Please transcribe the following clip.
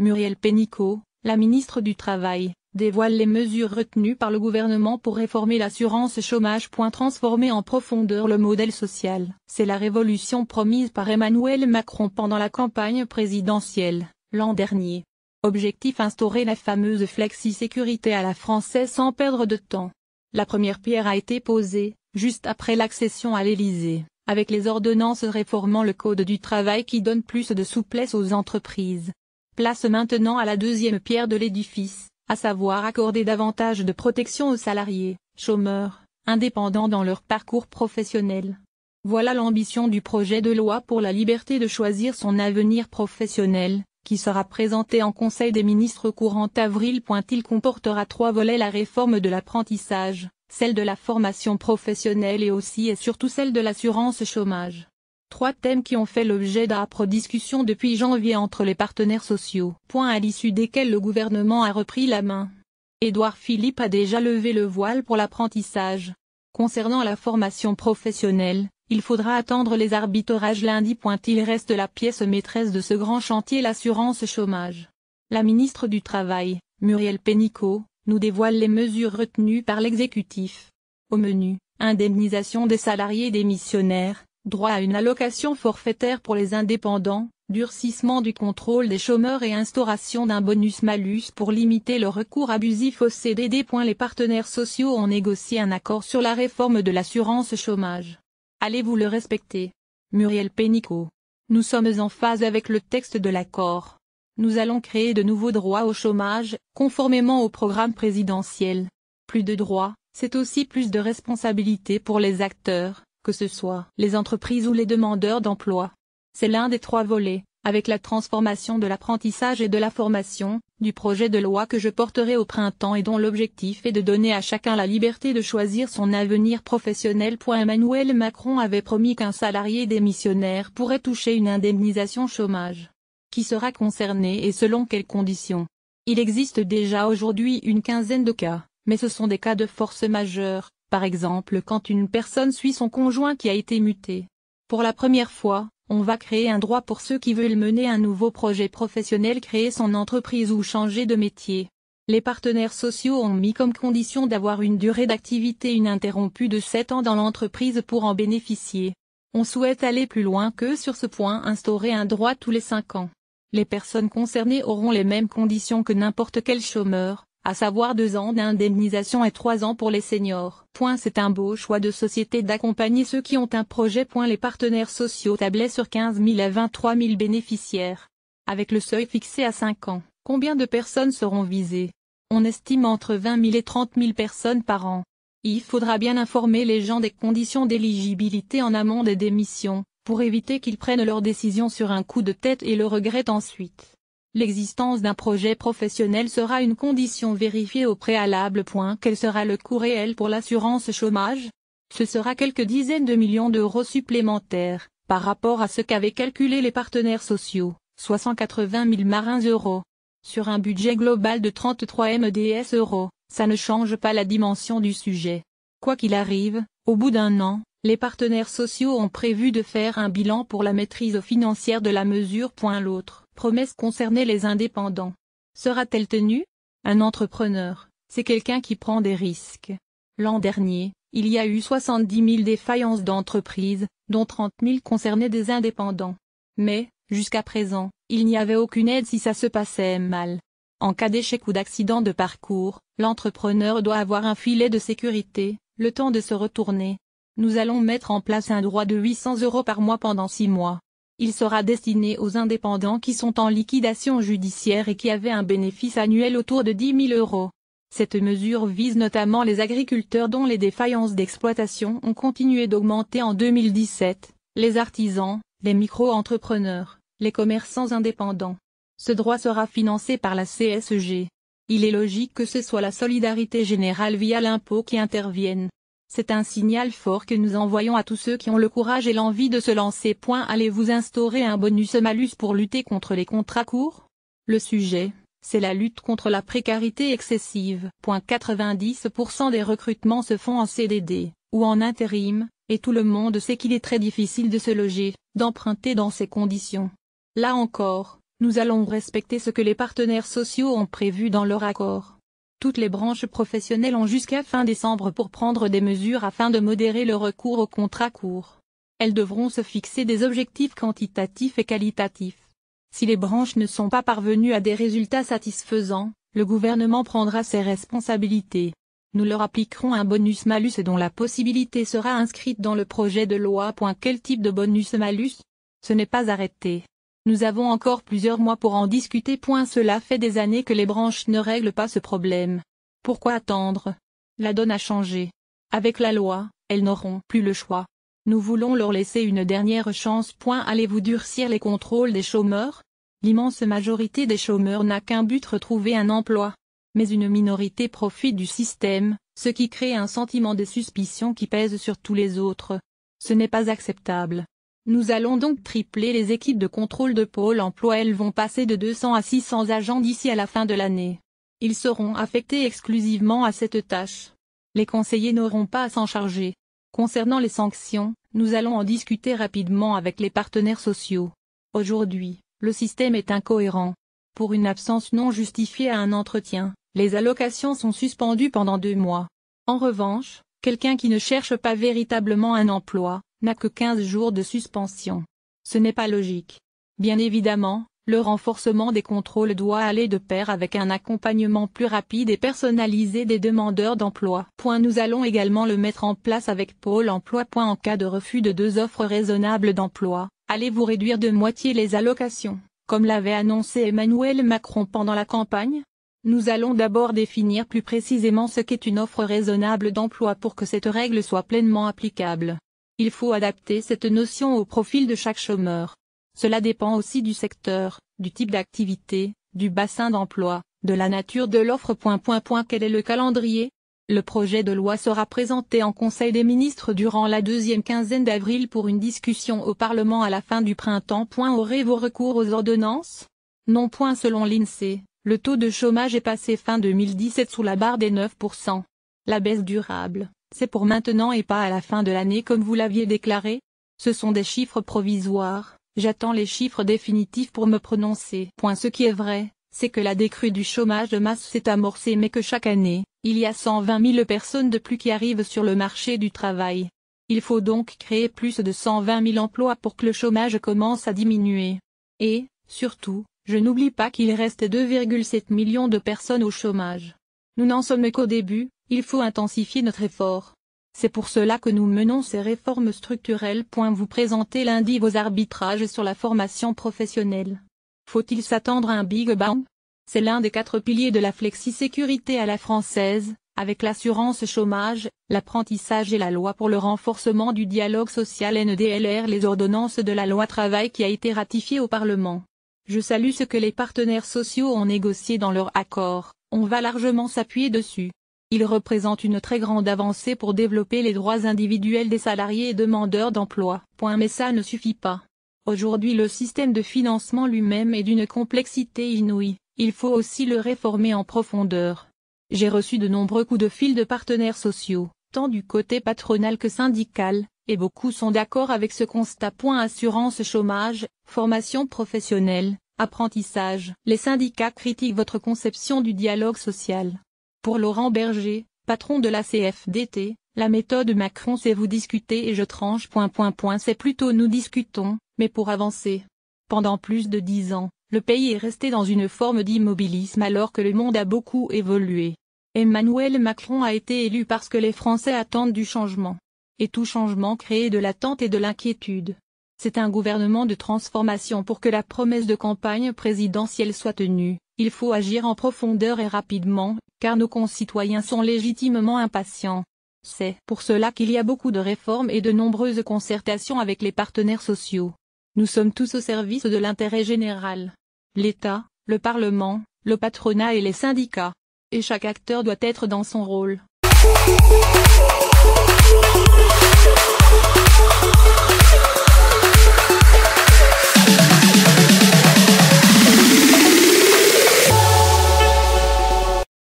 Muriel Pénicaud, la ministre du Travail, dévoile les mesures retenues par le gouvernement pour réformer l'assurance chômage. Transformer en profondeur le modèle social. C'est la révolution promise par Emmanuel Macron pendant la campagne présidentielle, l'an dernier. Objectif instaurer la fameuse flexi-sécurité à la française sans perdre de temps. La première pierre a été posée, juste après l'accession à l'Élysée, avec les ordonnances réformant le Code du travail qui donne plus de souplesse aux entreprises, Place maintenant à la deuxième pierre de l'édifice, à savoir accorder davantage de protection aux salariés, chômeurs, indépendants dans leur parcours professionnel. Voilà l'ambition du projet de loi pour la liberté de choisir son avenir professionnel, qui sera présenté en Conseil des ministres courant avril. Il comportera trois volets la réforme de l'apprentissage, celle de la formation professionnelle et aussi et surtout celle de l'assurance chômage. Trois thèmes qui ont fait l'objet d'âpres discussions depuis janvier entre les partenaires sociaux. Point à l'issue desquels le gouvernement a repris la main. Édouard Philippe a déjà levé le voile pour l'apprentissage. Concernant la formation professionnelle, il faudra attendre les arbitrages lundi. Il reste la pièce maîtresse de ce grand chantier l'assurance chômage. La ministre du Travail, Muriel Pénicaud, nous dévoile les mesures retenues par l'exécutif. Au menu, indemnisation des salariés démissionnaires, droit à une allocation forfaitaire pour les indépendants, durcissement du contrôle des chômeurs et instauration d'un bonus-malus pour limiter le recours abusif au CDD. Les partenaires sociaux ont négocié un accord sur la réforme de l'assurance chômage. Allez-vous le respecter Muriel Pénicaud. Nous sommes en phase avec le texte de l'accord. Nous allons créer de nouveaux droits au chômage, conformément au programme présidentiel. Plus de droits, c'est aussi plus de responsabilité pour les acteurs, que ce soit les entreprises ou les demandeurs d'emploi. C'est l'un des trois volets, avec la transformation de l'apprentissage et de la formation, du projet de loi que je porterai au printemps et dont l'objectif est de donner à chacun la liberté de choisir son avenir professionnel. Emmanuel Macron avait promis qu'un salarié démissionnaire pourrait toucher une indemnisation chômage. Qui sera concerné et selon quelles conditions Il existe déjà aujourd'hui une quinzaine de cas, mais ce sont des cas de force majeure, par exemple quand une personne suit son conjoint qui a été muté. Pour la première fois, on va créer un droit pour ceux qui veulent mener un nouveau projet professionnel créer son entreprise ou changer de métier. Les partenaires sociaux ont mis comme condition d'avoir une durée d'activité ininterrompue de 7 ans dans l'entreprise pour en bénéficier. On souhaite aller plus loin que sur ce point instaurer un droit tous les 5 ans. Les personnes concernées auront les mêmes conditions que n'importe quel chômeur, à savoir deux ans d'indemnisation et trois ans pour les seniors. C'est un beau choix de société d'accompagner ceux qui ont un projet. les partenaires sociaux tablaient sur 15 000 à 23 000 bénéficiaires. Avec le seuil fixé à 5 ans, combien de personnes seront visées On estime entre 20 000 et 30 000 personnes par an. Il faudra bien informer les gens des conditions d'éligibilité en amont des démissions, pour éviter qu'ils prennent leur décision sur un coup de tête et le regrettent ensuite l'existence d'un projet professionnel sera une condition vérifiée au préalable. Quel sera le coût réel pour l'assurance chômage Ce sera quelques dizaines de millions d'euros supplémentaires, par rapport à ce qu'avaient calculé les partenaires sociaux, (680 000 marins euros. Sur un budget global de 33 MDS euros, ça ne change pas la dimension du sujet. Quoi qu'il arrive, au bout d'un an, les partenaires sociaux ont prévu de faire un bilan pour la maîtrise financière de la mesure. L'autre promesse concernait les indépendants. Sera-t-elle tenue Un entrepreneur, c'est quelqu'un qui prend des risques. L'an dernier, il y a eu 70 000 défaillances d'entreprises, dont 30 000 concernaient des indépendants. Mais, jusqu'à présent, il n'y avait aucune aide si ça se passait mal. En cas d'échec ou d'accident de parcours, l'entrepreneur doit avoir un filet de sécurité, le temps de se retourner. Nous allons mettre en place un droit de 800 euros par mois pendant 6 mois il sera destiné aux indépendants qui sont en liquidation judiciaire et qui avaient un bénéfice annuel autour de 10 000 euros. Cette mesure vise notamment les agriculteurs dont les défaillances d'exploitation ont continué d'augmenter en 2017, les artisans, les micro-entrepreneurs, les commerçants indépendants. Ce droit sera financé par la CSG. Il est logique que ce soit la solidarité générale via l'impôt qui intervienne. C'est un signal fort que nous envoyons à tous ceux qui ont le courage et l'envie de se lancer. Allez-vous instaurer un bonus-malus pour lutter contre les contrats courts Le sujet, c'est la lutte contre la précarité excessive. 90% des recrutements se font en CDD, ou en intérim, et tout le monde sait qu'il est très difficile de se loger, d'emprunter dans ces conditions. Là encore, nous allons respecter ce que les partenaires sociaux ont prévu dans leur accord. Toutes les branches professionnelles ont jusqu'à fin décembre pour prendre des mesures afin de modérer le recours aux contrats courts. Elles devront se fixer des objectifs quantitatifs et qualitatifs. Si les branches ne sont pas parvenues à des résultats satisfaisants, le gouvernement prendra ses responsabilités. Nous leur appliquerons un bonus-malus dont la possibilité sera inscrite dans le projet de loi. Quel type de bonus-malus Ce n'est pas arrêté. Nous avons encore plusieurs mois pour en discuter. Point cela fait des années que les branches ne règlent pas ce problème. Pourquoi attendre La donne a changé. Avec la loi, elles n'auront plus le choix. Nous voulons leur laisser une dernière chance. Allez-vous durcir les contrôles des chômeurs L'immense majorité des chômeurs n'a qu'un but retrouver un emploi. Mais une minorité profite du système, ce qui crée un sentiment de suspicion qui pèse sur tous les autres. Ce n'est pas acceptable. Nous allons donc tripler les équipes de contrôle de Pôle emploi. Elles vont passer de 200 à 600 agents d'ici à la fin de l'année. Ils seront affectés exclusivement à cette tâche. Les conseillers n'auront pas à s'en charger. Concernant les sanctions, nous allons en discuter rapidement avec les partenaires sociaux. Aujourd'hui, le système est incohérent. Pour une absence non justifiée à un entretien, les allocations sont suspendues pendant deux mois. En revanche, quelqu'un qui ne cherche pas véritablement un emploi, n'a que 15 jours de suspension. Ce n'est pas logique. Bien évidemment, le renforcement des contrôles doit aller de pair avec un accompagnement plus rapide et personnalisé des demandeurs d'emploi. Nous allons également le mettre en place avec Pôle emploi. En cas de refus de deux offres raisonnables d'emploi, allez-vous réduire de moitié les allocations, comme l'avait annoncé Emmanuel Macron pendant la campagne nous allons d'abord définir plus précisément ce qu'est une offre raisonnable d'emploi pour que cette règle soit pleinement applicable. Il faut adapter cette notion au profil de chaque chômeur. Cela dépend aussi du secteur, du type d'activité, du bassin d'emploi, de la nature de l'offre. Quel est le calendrier Le projet de loi sera présenté en Conseil des ministres durant la deuxième quinzaine d'avril pour une discussion au Parlement à la fin du printemps. Aurez vous recours aux ordonnances Non. Selon l'INSEE, le taux de chômage est passé fin 2017 sous la barre des 9%. La baisse durable c'est pour maintenant et pas à la fin de l'année comme vous l'aviez déclaré Ce sont des chiffres provisoires, j'attends les chiffres définitifs pour me prononcer. Point ce qui est vrai, c'est que la décrue du chômage de masse s'est amorcée mais que chaque année, il y a 120 000 personnes de plus qui arrivent sur le marché du travail. Il faut donc créer plus de 120 000 emplois pour que le chômage commence à diminuer. Et, surtout, je n'oublie pas qu'il reste 2,7 millions de personnes au chômage. Nous n'en sommes qu'au début, il faut intensifier notre effort. C'est pour cela que nous menons ces réformes structurelles. Vous présentez lundi vos arbitrages sur la formation professionnelle. Faut-il s'attendre à un Big Bang C'est l'un des quatre piliers de la flexi-sécurité à la française, avec l'assurance chômage, l'apprentissage et la loi pour le renforcement du dialogue social NDLR les ordonnances de la loi travail qui a été ratifiée au Parlement. Je salue ce que les partenaires sociaux ont négocié dans leur accord, on va largement s'appuyer dessus. Il représente une très grande avancée pour développer les droits individuels des salariés et demandeurs d'emploi. Mais ça ne suffit pas. Aujourd'hui le système de financement lui-même est d'une complexité inouïe, il faut aussi le réformer en profondeur. J'ai reçu de nombreux coups de fil de partenaires sociaux, tant du côté patronal que syndical, et beaucoup sont d'accord avec ce constat. Point assurance chômage, formation professionnelle, apprentissage. Les syndicats critiquent votre conception du dialogue social. Pour Laurent Berger, patron de la CFDT, la méthode Macron c'est vous discuter et je tranche point point c'est plutôt nous discutons, mais pour avancer. Pendant plus de dix ans, le pays est resté dans une forme d'immobilisme alors que le monde a beaucoup évolué. Emmanuel Macron a été élu parce que les Français attendent du changement. Et tout changement crée de l'attente et de l'inquiétude. C'est un gouvernement de transformation pour que la promesse de campagne présidentielle soit tenue. Il faut agir en profondeur et rapidement, car nos concitoyens sont légitimement impatients. C'est pour cela qu'il y a beaucoup de réformes et de nombreuses concertations avec les partenaires sociaux. Nous sommes tous au service de l'intérêt général. L'État, le Parlement, le patronat et les syndicats. Et chaque acteur doit être dans son rôle.